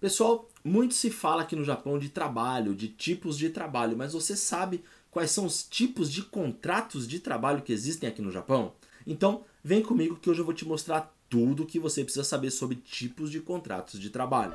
Pessoal, muito se fala aqui no Japão de trabalho, de tipos de trabalho, mas você sabe quais são os tipos de contratos de trabalho que existem aqui no Japão? Então, vem comigo que hoje eu vou te mostrar tudo o que você precisa saber sobre tipos de contratos de trabalho.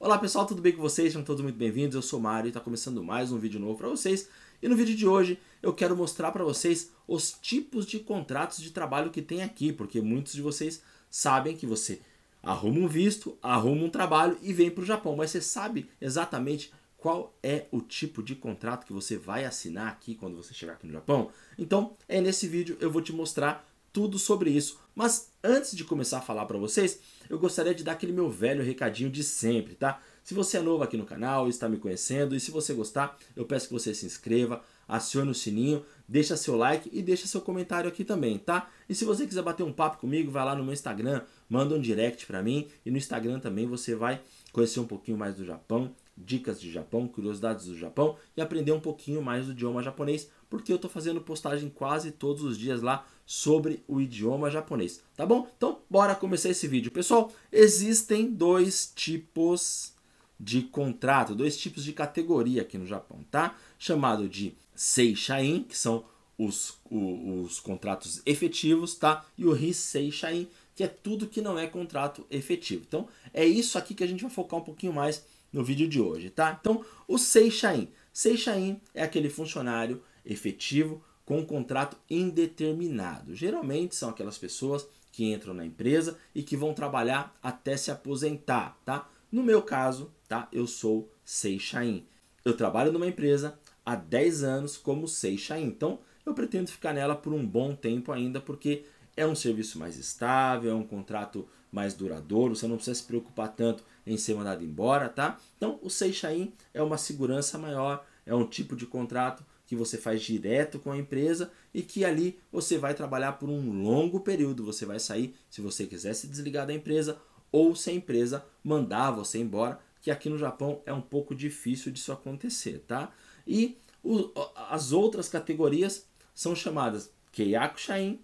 Olá pessoal, tudo bem com vocês? Sejam todos muito bem-vindos. Eu sou Mário e está começando mais um vídeo novo para vocês. E no vídeo de hoje eu quero mostrar para vocês os tipos de contratos de trabalho que tem aqui, porque muitos de vocês sabem que você arruma um visto, arruma um trabalho e vem para o Japão, mas você sabe exatamente qual é o tipo de contrato que você vai assinar aqui quando você chegar aqui no Japão? Então, é nesse vídeo eu vou te mostrar tudo sobre isso. Mas antes de começar a falar para vocês, eu gostaria de dar aquele meu velho recadinho de sempre, tá? Se você é novo aqui no canal, está me conhecendo e se você gostar, eu peço que você se inscreva, acione o sininho, deixa seu like e deixa seu comentário aqui também, tá? E se você quiser bater um papo comigo, vai lá no meu Instagram, manda um direct para mim e no Instagram também você vai conhecer um pouquinho mais do Japão, dicas de Japão, curiosidades do Japão e aprender um pouquinho mais do idioma japonês, porque eu tô fazendo postagem quase todos os dias lá sobre o idioma japonês, tá bom? Então, bora começar esse vídeo. Pessoal, existem dois tipos de contrato, dois tipos de categoria aqui no Japão, tá? Chamado de Seishain, que são os, os, os contratos efetivos, tá? E o Riseishain, que é tudo que não é contrato efetivo. Então, é isso aqui que a gente vai focar um pouquinho mais no vídeo de hoje, tá? Então, o Seishain. Seishain é aquele funcionário efetivo com um contrato indeterminado. Geralmente são aquelas pessoas que entram na empresa e que vão trabalhar até se aposentar, tá? No meu caso, tá? Eu sou Seishain. Eu trabalho numa empresa, há 10 anos como Seixain. Então, eu pretendo ficar nela por um bom tempo ainda, porque é um serviço mais estável, é um contrato mais duradouro, você não precisa se preocupar tanto em ser mandado embora, tá? Então, o Seixain é uma segurança maior, é um tipo de contrato que você faz direto com a empresa e que ali você vai trabalhar por um longo período, você vai sair se você quiser se desligar da empresa ou se a empresa mandar você embora, que aqui no Japão é um pouco difícil disso acontecer, tá? E o, as outras categorias são chamadas Keiaku Shain,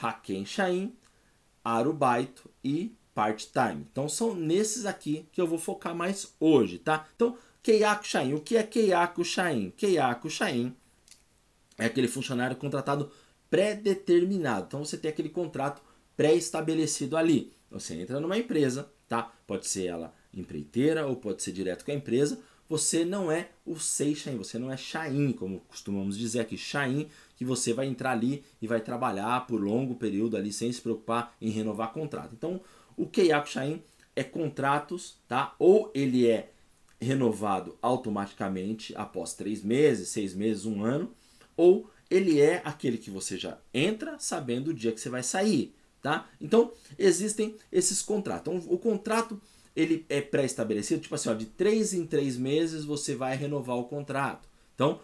Haken Shain, Arubaito e Part-Time. Então são nesses aqui que eu vou focar mais hoje, tá? Então, Keiaku Shain. O que é Keiaku Shain? Keiaku Shain é aquele funcionário contratado pré-determinado. Então você tem aquele contrato pré-estabelecido ali. Você entra numa empresa, tá? Pode ser ela empreiteira ou pode ser direto com a empresa você não é o Seixain, você não é Shain, como costumamos dizer aqui, Shain, que você vai entrar ali e vai trabalhar por longo período ali sem se preocupar em renovar contrato. Então, o Keiaku Shain é contratos, tá? Ou ele é renovado automaticamente após três meses, seis meses, um ano, ou ele é aquele que você já entra sabendo o dia que você vai sair, tá? Então, existem esses contratos. Então, o contrato ele é pré-estabelecido, tipo assim, ó, de três em três meses você vai renovar o contrato. Então,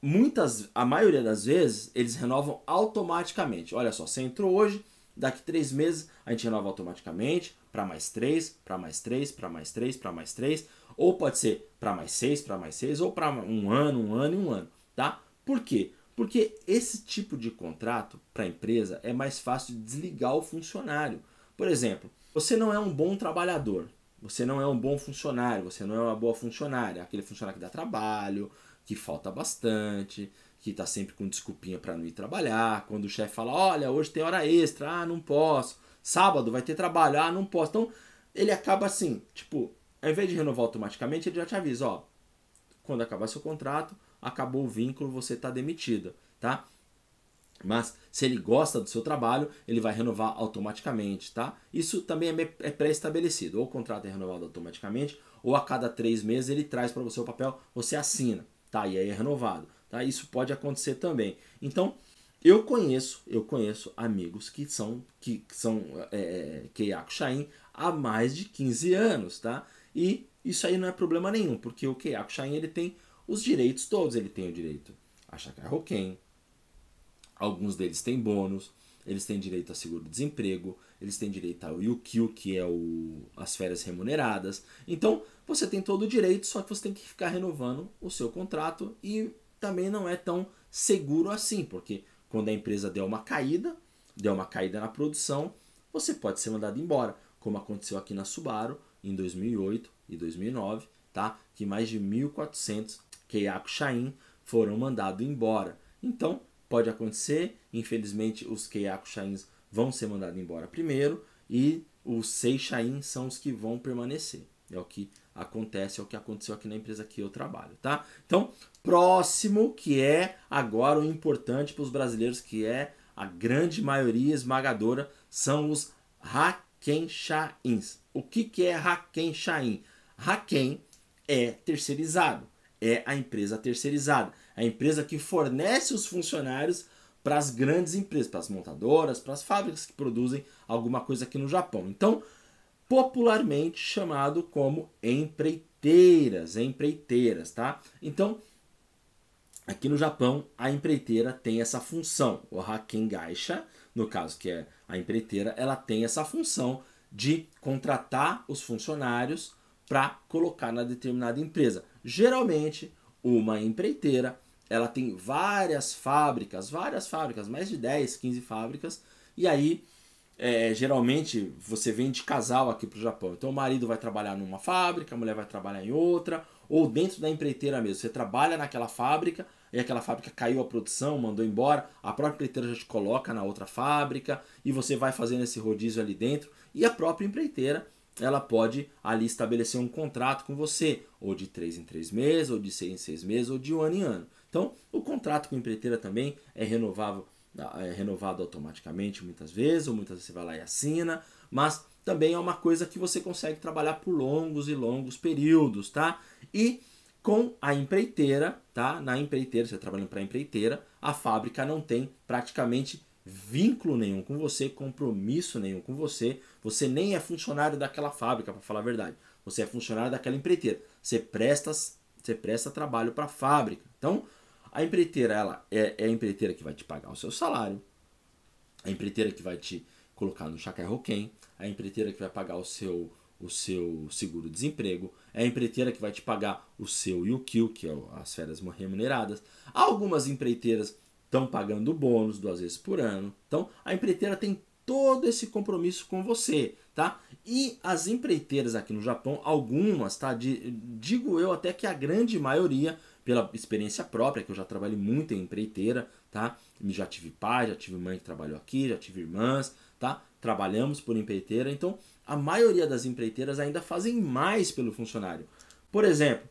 muitas, a maioria das vezes, eles renovam automaticamente. Olha só, você entrou hoje, daqui três meses a gente renova automaticamente para mais três, para mais três, para mais três, para mais três, ou pode ser para mais seis, para mais seis, ou para um ano, um ano e um ano, tá? Por quê? Porque esse tipo de contrato para a empresa é mais fácil de desligar o funcionário. Por exemplo, você não é um bom trabalhador, você não é um bom funcionário, você não é uma boa funcionária. Aquele funcionário que dá trabalho, que falta bastante, que está sempre com desculpinha para não ir trabalhar. Quando o chefe fala, olha, hoje tem hora extra, ah, não posso. Sábado vai ter trabalho, ah, não posso. Então, ele acaba assim, tipo, ao invés de renovar automaticamente, ele já te avisa, ó, quando acabar seu contrato, acabou o vínculo, você está demitido, tá? tá? Mas se ele gosta do seu trabalho, ele vai renovar automaticamente, tá? Isso também é, é pré-estabelecido. Ou o contrato é renovado automaticamente, ou a cada três meses ele traz para você o papel, você assina, tá? E aí é renovado, tá? Isso pode acontecer também. Então, eu conheço, eu conheço amigos que são que são é, é Shain há mais de 15 anos, tá? E isso aí não é problema nenhum, porque o Keiaku Shain ele tem os direitos todos, ele tem o direito a Shakai Hoken, Alguns deles têm bônus, eles têm direito a seguro-desemprego, eles têm direito ao UQ, que é o, as férias remuneradas. Então, você tem todo o direito, só que você tem que ficar renovando o seu contrato e também não é tão seguro assim, porque quando a empresa deu uma caída, deu uma caída na produção, você pode ser mandado embora, como aconteceu aqui na Subaru em 2008 e 2009, tá? Que mais de 1.400 Keiako Shain foram mandados embora. Então, pode acontecer. Infelizmente, os Keiaku Shains vão ser mandados embora primeiro e os Sei são os que vão permanecer. É o que acontece, é o que aconteceu aqui na empresa que eu trabalho, tá? Então, próximo que é agora o importante para os brasileiros, que é a grande maioria esmagadora, são os Hakenshains. O que, que é Hakenshain? Haken é terceirizado é a empresa terceirizada, a empresa que fornece os funcionários para as grandes empresas, para as montadoras, para as fábricas que produzem alguma coisa aqui no Japão. Então, popularmente chamado como empreiteiras, empreiteiras, tá? Então, aqui no Japão, a empreiteira tem essa função. O Haken Gaisha, no caso que é a empreiteira, ela tem essa função de contratar os funcionários para colocar na determinada empresa. Geralmente, uma empreiteira, ela tem várias fábricas, várias fábricas, mais de 10, 15 fábricas, e aí é, geralmente você vem de casal aqui para o Japão. Então o marido vai trabalhar numa fábrica, a mulher vai trabalhar em outra, ou dentro da empreiteira mesmo. Você trabalha naquela fábrica, e aquela fábrica caiu a produção, mandou embora, a própria empreiteira já te coloca na outra fábrica, e você vai fazendo esse rodízio ali dentro, e a própria empreiteira ela pode ali estabelecer um contrato com você, ou de 3 em 3 meses, ou de 6 em 6 meses, ou de um ano em ano. Então, o contrato com a empreiteira também é renovável, ah, é renovado automaticamente muitas vezes, ou muitas vezes você vai lá e assina, mas também é uma coisa que você consegue trabalhar por longos e longos períodos, tá? E com a empreiteira, tá? Na empreiteira, você tá trabalhando para a empreiteira, a fábrica não tem praticamente vínculo nenhum com você, compromisso nenhum com você. Você nem é funcionário daquela fábrica, para falar a verdade. Você é funcionário daquela empreiteira. Você presta, você presta trabalho para a fábrica. Então, a empreiteira ela é, é, a empreiteira que vai te pagar o seu salário, a empreiteira que vai te colocar no chacairo a empreiteira que vai pagar o seu o seu seguro-desemprego, é a empreiteira que vai te pagar o seu o que é as férias remuneradas. algumas empreiteiras estão pagando bônus duas vezes por ano. Então, a empreiteira tem todo esse compromisso com você, tá? E as empreiteiras aqui no Japão, algumas, tá? De, digo eu até que a grande maioria, pela experiência própria, que eu já trabalhei muito em empreiteira, tá? Já tive pai, já tive mãe que trabalhou aqui, já tive irmãs, tá? Trabalhamos por empreiteira, então a maioria das empreiteiras ainda fazem mais pelo funcionário. Por exemplo,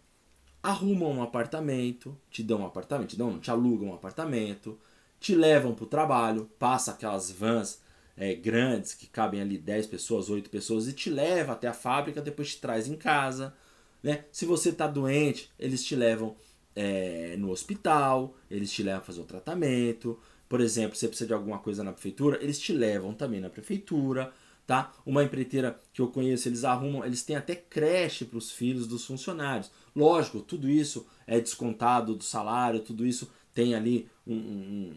arrumam um apartamento, te dão um apartamento, te dão, te alugam um apartamento, te levam pro trabalho, passa aquelas vans é, grandes que cabem ali 10 pessoas, 8 pessoas e te leva até a fábrica, depois te traz em casa, né? Se você está doente, eles te levam é, no hospital, eles te levam a fazer um tratamento. Por exemplo, se você precisa de alguma coisa na prefeitura, eles te levam também na prefeitura tá? Uma empreiteira que eu conheço, eles arrumam, eles têm até creche para os filhos dos funcionários. Lógico, tudo isso é descontado do salário, tudo isso tem ali um, um,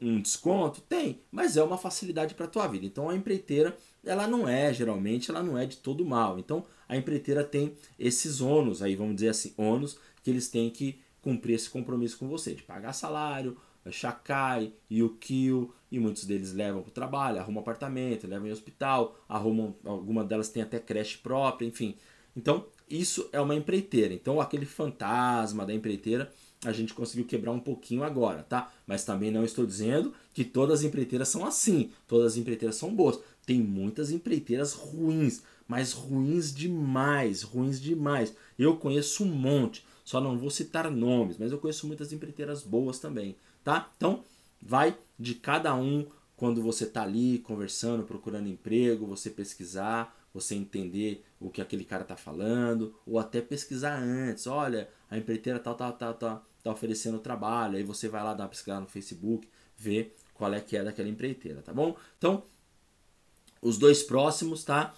um desconto, tem, mas é uma facilidade para a tua vida. Então a empreiteira, ela não é, geralmente, ela não é de todo mal. Então a empreiteira tem esses ônus aí, vamos dizer assim, ônus que eles têm que cumprir esse compromisso com você, de pagar salário, é Shakai, Yukio, e muitos deles levam para o trabalho, arrumam apartamento, levam em hospital, arrumam, alguma delas tem até creche própria, enfim. Então, isso é uma empreiteira. Então, aquele fantasma da empreiteira a gente conseguiu quebrar um pouquinho agora, tá? Mas também não estou dizendo que todas as empreiteiras são assim, todas as empreiteiras são boas. Tem muitas empreiteiras ruins, mas ruins demais, ruins demais. Eu conheço um monte, só não vou citar nomes, mas eu conheço muitas empreiteiras boas também tá? Então, vai de cada um quando você está ali conversando, procurando emprego, você pesquisar, você entender o que aquele cara está falando, ou até pesquisar antes. Olha, a empreiteira tal, tal, tal, tal, tá oferecendo trabalho. Aí você vai lá dar uma pesquisada no Facebook, ver qual é que é daquela empreiteira, tá bom? Então, os dois próximos, tá?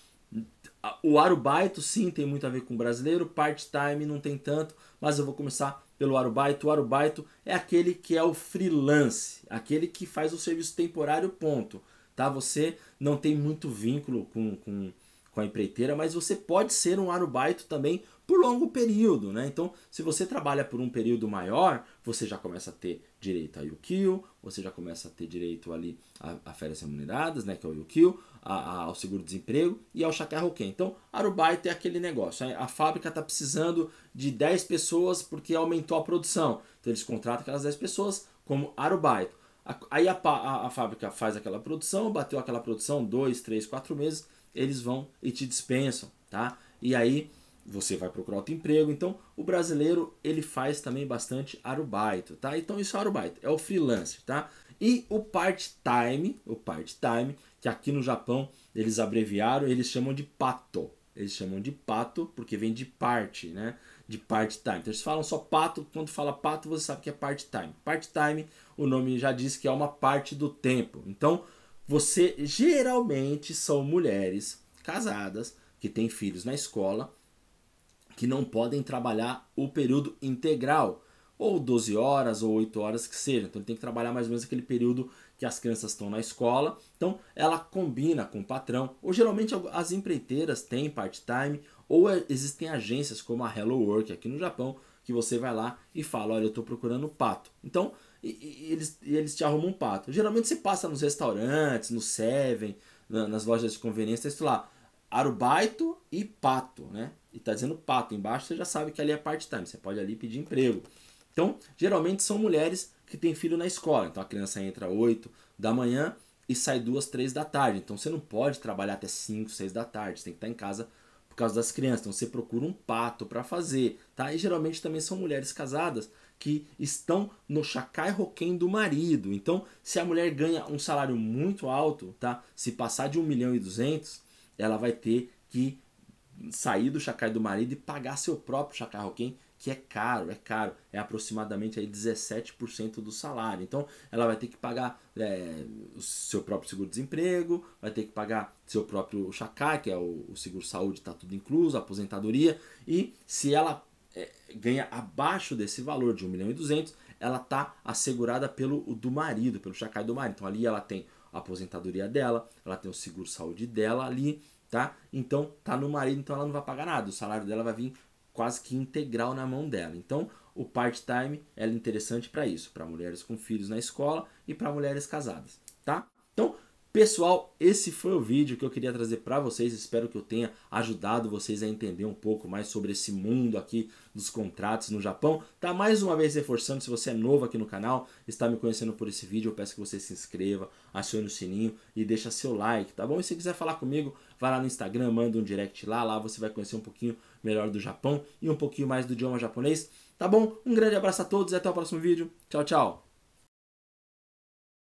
O arubaito, sim, tem muito a ver com brasileiro. Part-time não tem tanto, mas eu vou começar pelo arubaito. O arubaito é aquele que é o freelance, aquele que faz o serviço temporário, ponto. Tá? Você não tem muito vínculo com, com, com a empreiteira, mas você pode ser um arubaito também por longo período. Né? Então, se você trabalha por um período maior, você já começa a ter direito a Yukio, você já começa a ter direito ali a, a férias remuneradas, né, que é o Yukio, a, a, ao seguro-desemprego e ao chacarroquê. Então, Arubaita é aquele negócio. Né? A fábrica está precisando de 10 pessoas porque aumentou a produção. Então, eles contratam aquelas 10 pessoas como Arubaita. Aí a, a, fábrica faz aquela produção, bateu aquela produção, 2, 3, 4 meses, eles vão e te dispensam, tá? E aí você vai procurar outro emprego. Então, o brasileiro, ele faz também bastante Arubaita, tá? Então, isso é Arubaita, é o freelancer, tá? E o part-time, o part-time que aqui no Japão eles abreviaram, eles chamam de pato. Eles chamam de pato porque vem de parte, né? De part-time. Então eles falam só pato, quando fala pato você sabe que é part-time. Part-time, o nome já diz que é uma parte do tempo. Então você geralmente são mulheres casadas que têm filhos na escola que não podem trabalhar o período integral ou 12 horas ou 8 horas que seja. Então ele tem que trabalhar mais ou menos aquele período que as crianças estão na escola. Então ela combina com o patrão, ou geralmente as empreiteiras têm part-time, ou é, existem agências como a Hello Work aqui no Japão, que você vai lá e fala: Olha, eu estou procurando pato. Então e, e eles, e eles te arrumam um pato. Geralmente você passa nos restaurantes, no Seven, na, nas lojas de conveniência, está lá: Arubaito e pato, né? E tá dizendo pato embaixo, você já sabe que ali é part-time, você pode ali pedir emprego. Então, geralmente são mulheres que têm filho na escola. Então a criança entra 8 da manhã e sai duas, três da tarde. Então você não pode trabalhar até 5, 6 da tarde, você tem que estar em casa por causa das crianças. Então você procura um pato para fazer, tá? E geralmente também são mulheres casadas que estão no chacai roquém do marido. Então, se a mulher ganha um salário muito alto, tá? Se passar de 1 milhão e 200, ela vai ter que sair do chacai do marido e pagar seu próprio chacai roquém que é caro, é caro, é aproximadamente aí 17% do salário. Então, ela vai ter que pagar é, o seu próprio seguro-desemprego, vai ter que pagar seu próprio chacá, que é o, o seguro-saúde, está tudo incluso, aposentadoria, e se ela é, ganha abaixo desse valor de 1 milhão e 200, ela está assegurada pelo do marido, pelo chacai do marido. Então ali ela tem a aposentadoria dela, ela tem o seguro saúde dela ali, tá? Então tá no marido, então ela não vai pagar nada. O salário dela vai vir quase que integral na mão dela. Então, o part-time é interessante para isso, para mulheres com filhos na escola e para mulheres casadas, tá? Então, pessoal, esse foi o vídeo que eu queria trazer para vocês. Espero que eu tenha ajudado vocês a entender um pouco mais sobre esse mundo aqui dos contratos no Japão. Tá mais uma vez reforçando, se você é novo aqui no canal, está me conhecendo por esse vídeo, eu peço que você se inscreva, acione o sininho e deixa seu like, tá bom? E se quiser falar comigo, vai lá no Instagram, manda um direct lá, lá você vai conhecer um pouquinho melhor do Japão e um pouquinho mais do idioma japonês. Tá bom? Um grande abraço a todos e até o próximo vídeo. Tchau, tchau!